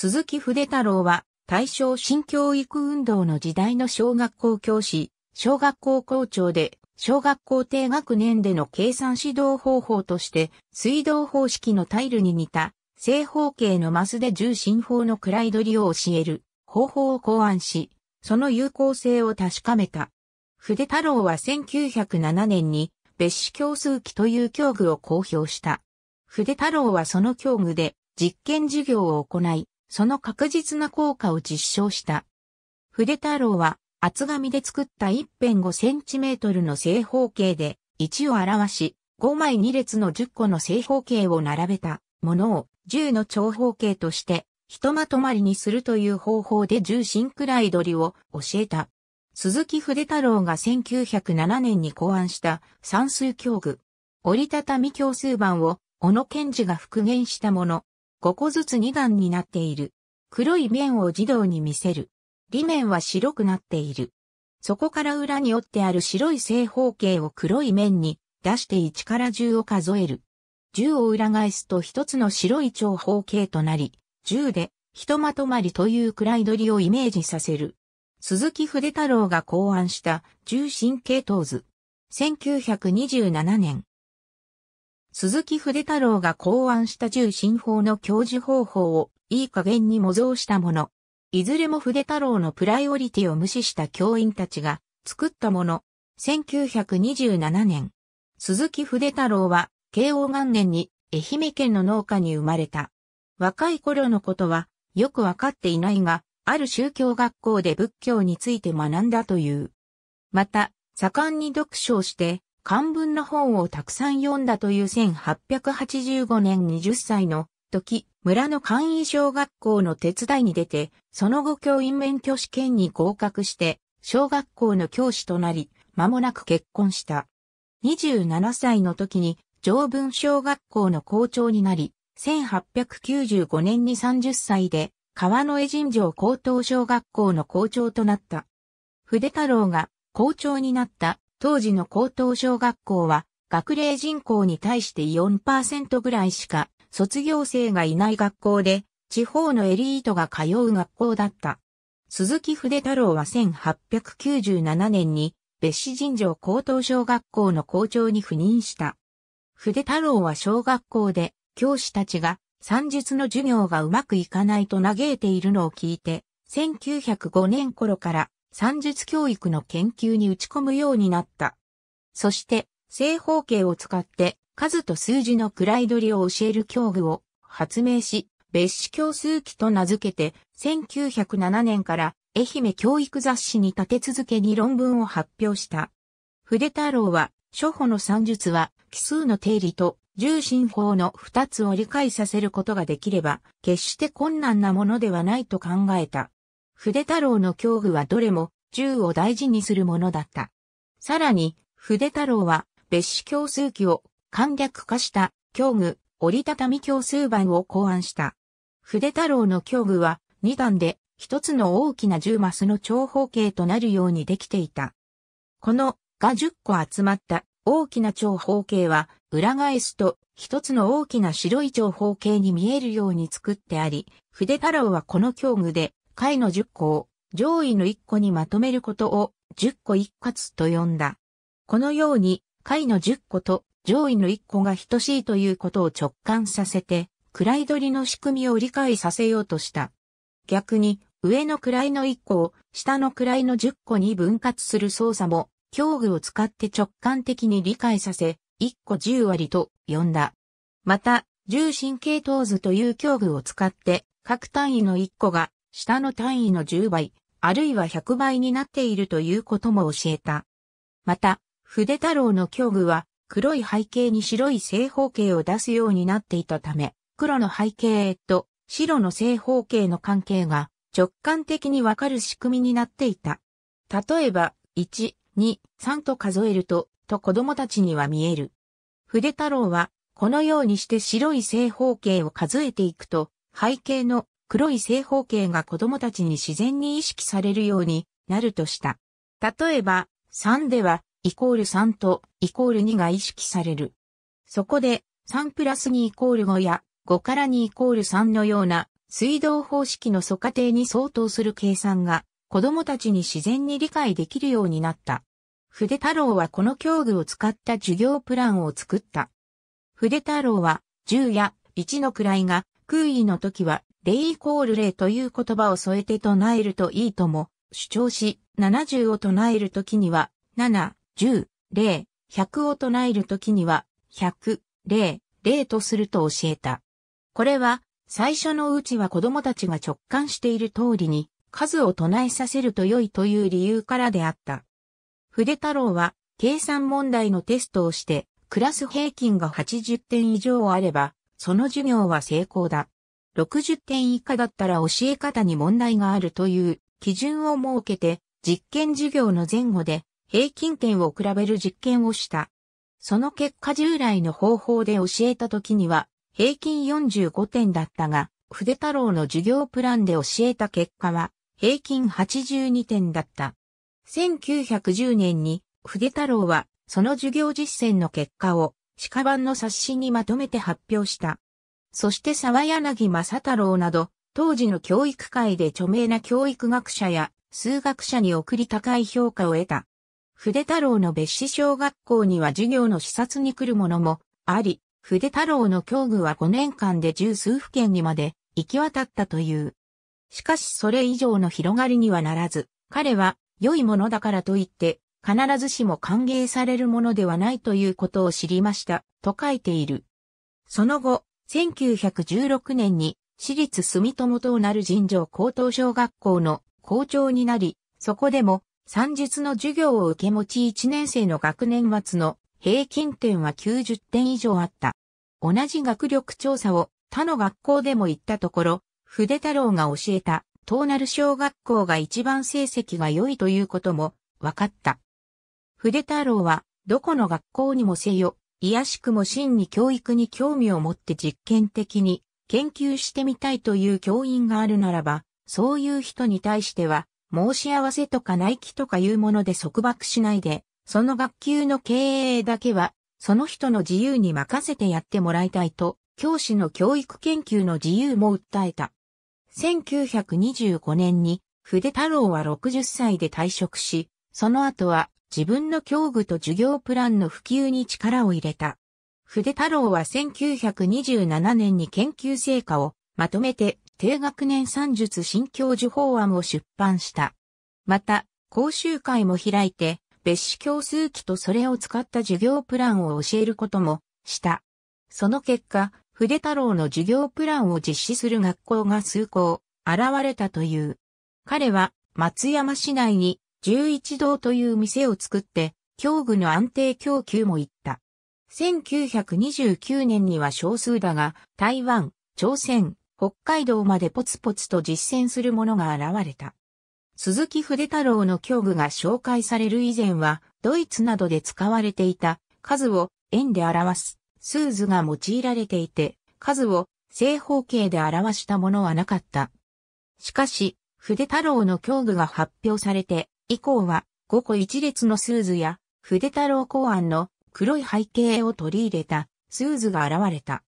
鈴木筆太郎は、大正新教育運動の時代の小学校教師、小学校校長で、小学校低学年での計算指導方法として、水道方式のタイルに似た、正方形のマスで重心法の位取りを教える方法を考案し、その有効性を確かめた。筆太郎は1907年に別紙教数記という教具を公表した。筆太郎はその教具で実験授業を行い、その確実な効果を実証した。筆太郎は厚紙で作った1辺5トルの正方形で1を表し、5枚2列の10個の正方形を並べたものを10の長方形としてひとまとまりにするという方法で10進くらい取りを教えた。鈴木筆太郎が1907年に考案した算数教具。折りたたみ教数版を小野賢治が復元したもの。5個ずつ2段になっている。黒い面を児童に見せる。裏面は白くなっている。そこから裏に折ってある白い正方形を黒い面に出して1から10を数える。10を裏返すと一つの白い長方形となり、10でひとまとまりという位取りをイメージさせる。鈴木筆太郎が考案した重心系統図。1927年、鈴木筆太郎が考案した重心法の教授方法をいい加減に模造したもの。いずれも筆太郎のプライオリティを無視した教員たちが作ったもの。1927年、鈴木筆太郎は慶応元年に愛媛県の農家に生まれた。若い頃のことはよくわかっていないが、ある宗教学校で仏教について学んだという。また、盛んに読書をして、漢文の本をたくさん読んだという1885年20歳の時、村の簡易小学校の手伝いに出て、その後教員免許試験に合格して、小学校の教師となり、間もなく結婚した。27歳の時に、常文小学校の校長になり、1895年に30歳で、川の江神城高等小学校の校長となった。筆太郎が校長になった当時の高等小学校は学齢人口に対して4%ぐらいしか卒業生がいない学校で地方のエリートが通う学校だった。鈴木筆太郎は1897年に別紙尋常高等小学校の校長に赴任した。筆太郎は小学校で教師たちが算術の授業がうまくいかないと嘆いているのを聞いて、1905年頃から算術教育の研究に打ち込むようになった。そして、正方形を使って数と数字の位取りを教える教具を発明し、別紙教数記と名付けて、1907年から愛媛教育雑誌に立て続けに論文を発表した。筆太郎は、初歩の算術は、奇数の定理と重心法の二つを理解させることができれば、決して困難なものではないと考えた。筆太郎の教具はどれも銃を大事にするものだった。さらに、筆太郎は別紙教数機を簡略化した教具折りたたみ教数版を考案した。筆太郎の教具は2段で一つの大きな10マスの長方形となるようにできていた。このが10個集まった大きな長方形は裏返すと一つの大きな白い長方形に見えるように作ってあり、筆太郎はこの教具で下位の10個を上位の1個にまとめることを10個一括と呼んだ。このように下位の10個と上位の1個が等しいということを直感させて、位取りの仕組みを理解させようとした。逆に、上の位の1個を下の位の10個に分割する操作も、教具を使って直感的に理解させ、1個10割と呼んだ。また、重神経等図という教具を使って、各単位の1個が下の単位の10倍、あるいは100倍になっているということも教えた。また、筆太郎の教具は、黒い背景に白い正方形を出すようになっていたため、黒の背景と白の正方形の関係が直感的にわかる仕組みになっていた。例えば、1、2、3と数えると、と子供たちには見える。筆太郎は、このようにして白い正方形を数えていくと、背景の黒い正方形が子供たちに自然に意識されるようになるとした。例えば、3では、イコール3と、イコール2が意識される。そこで、3プラス2イコール5や、5から2イコール3のような、水道方式の素過程に相当する計算が、子供たちに自然に理解できるようになった。筆太郎はこの教具を使った授業プランを作った。筆太郎は、10や1の位が、空位の時は、レイイコール霊という言葉を添えて唱えるといいとも主張し、70を唱えるときには、7、10、0、100を唱えるときには、100、0、0とすると教えた。これは、最初のうちは子供たちが直感している通りに、数を唱えさせると良いという理由からであった。筆太郎は、計算問題のテストをして、クラス平均が80点以上あれば、その授業は成功だ。60点以下だったら教え方に問題があるという基準を設けて、実験授業の前後で平均点を比べる実験をした。その結果従来の方法で教えた時には平均45点だったが、筆太郎の授業プランで教えた結果は平均82点だった。1910年に筆太郎はその授業実践の結果を鹿版の冊子にまとめて発表した。そして沢柳正太郎など、当時の教育界で著名な教育学者や数学者に送り高い評価を得た。筆太郎の別紙小学校には授業の視察に来るものもあり、筆太郎の教具は5年間で十数府県にまで行き渡ったという。しかしそれ以上の広がりにはならず、彼は良いものだからといって、必ずしも歓迎されるものではないということを知りました、と書いている。その後、1916年に私立住友となる尋常高等小学校の校長になり、そこでも算術の授業を受け持ち1年生の学年末の平均点は90点以上あった。同じ学力調査を他の学校でも行ったところ、筆太郎が教えた、東な小学校が一番成績が良いということも分かった。筆太郎は、どこの学校にもせよ、いやしくも真に教育に興味を持って実験的に研究してみたいという教員があるならば、そういう人に対しては、申し合わせとか内気とかいうもので束縛しないで、その学級の経営だけは、その人の自由に任せてやってもらいたいと、教師の教育研究の自由も訴えた。1925年に、筆太郎は60歳で退職し、その後は自分の教具と授業プランの普及に力を入れた。筆太郎は1927年に研究成果をまとめて低学年算術新教授法案を出版した。また、講習会も開いて、別紙教数機とそれを使った授業プランを教えることもした。その結果、筆太郎の授業プランを実施する学校が数校現れたという。彼は松山市内に11堂という店を作って、教具の安定供給も行った。1929年には少数だが、台湾、朝鮮、北海道までポツポツと実践するものが現れた。鈴木筆太郎の教具が紹介される以前は、ドイツなどで使われていた数を円で表す数図が用いられていて、数を正方形で表したものはなかった。しかし、筆太郎の教具が発表されて、以降は、5個一列のスーズや、筆太郎考案の黒い背景を取り入れたスーズが現れた。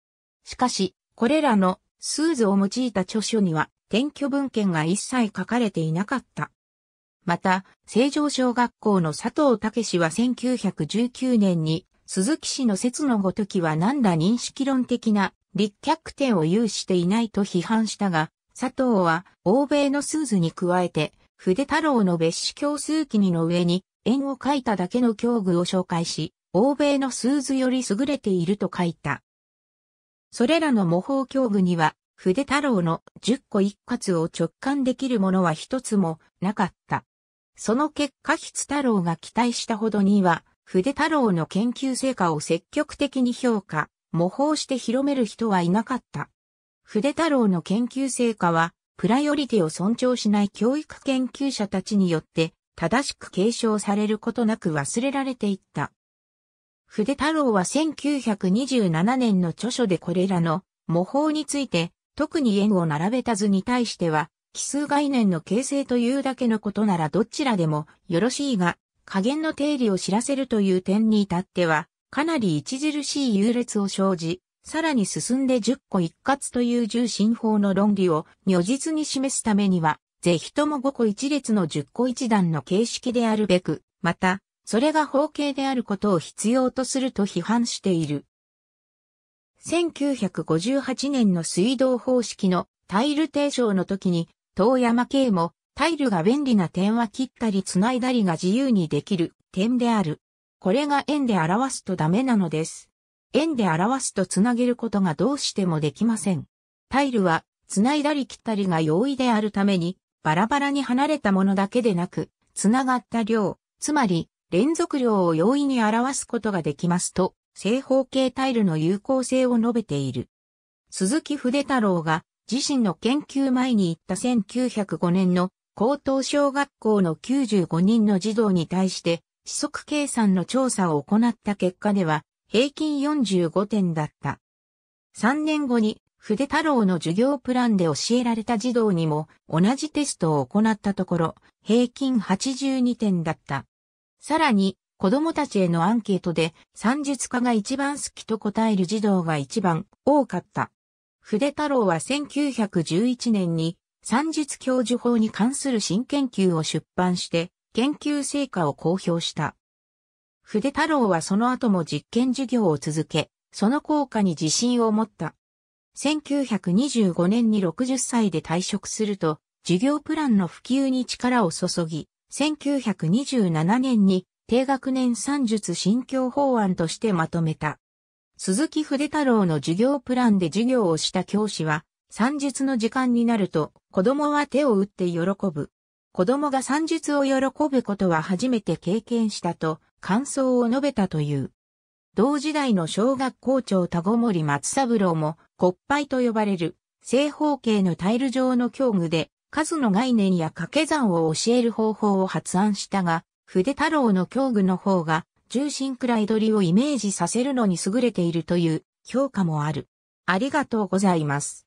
しかし、これらのスーズを用いた著書には、転居文献が一切書かれていなかった。また、成城小学校の佐藤武は1919年に、鈴木氏の説のごときは何ら認識論的な立脚点を有していないと批判したが、佐藤は欧米のスーズに加えて筆太郎の別紙教数記にの上に、円を書いただけの教具を紹介し、欧米の数図より優れていると書いた。それらの模倣教具には、筆太郎の10個一括を直感できるものは一つもなかった。その結果筆太郎が期待したほどには、筆太郎の研究成果を積極的に評価、模倣して広める人はいなかった。筆太郎の研究成果は、プライオリティを尊重しない教育研究者たちによって正しく継承されることなく忘れられていった。筆太郎は1927年の著書でこれらの模倣について特に円を並べた図に対しては奇数概念の形成というだけのことならどちらでもよろしいが加減の定理を知らせるという点に至ってはかなり著しい優劣を生じさらに進んで10個一括という重心法の論理を如実に示すためには、ぜひとも5個一列の10個一段の形式であるべく、また、それが方形であることを必要とすると批判している。1958年の水道方式のタイル提唱の時に、遠山系もタイルが便利な点は切ったり繋いだりが自由にできる点である。これが円で表すとダメなのです。円で表すとつなげることがどうしてもできません。タイルは、つないだり切ったりが容易であるために、バラバラに離れたものだけでなく、つながった量、つまり、連続量を容易に表すことができますと、正方形タイルの有効性を述べている。鈴木筆太郎が自身の研究前に行った1905年の高等小学校の95人の児童に対して、四則計算の調査を行った結果では、平均45点だった。3年後に筆太郎の授業プランで教えられた児童にも同じテストを行ったところ、平均82点だった。さらに、子供たちへのアンケートで、算術家が一番好きと答える児童が一番多かった。筆太郎は1911年に、算術教授法に関する新研究を出版して、研究成果を公表した。筆太郎はその後も実験授業を続け、その効果に自信を持った。1925年に60歳で退職すると、授業プランの普及に力を注ぎ、1927年に低学年算術新教法案としてまとめた。鈴木筆太郎の授業プランで授業をした教師は、算術の時間になると、子供は手を打って喜ぶ。子供が算術を喜ぶことは初めて経験したと、感想を述べたという。同時代の小学校長田ごもり松三郎も、国牌と呼ばれる正方形のタイル状の境具で、数の概念や掛け算を教える方法を発案したが、筆太郎の境具の方が、重心くらい取りをイメージさせるのに優れているという評価もある。ありがとうございます。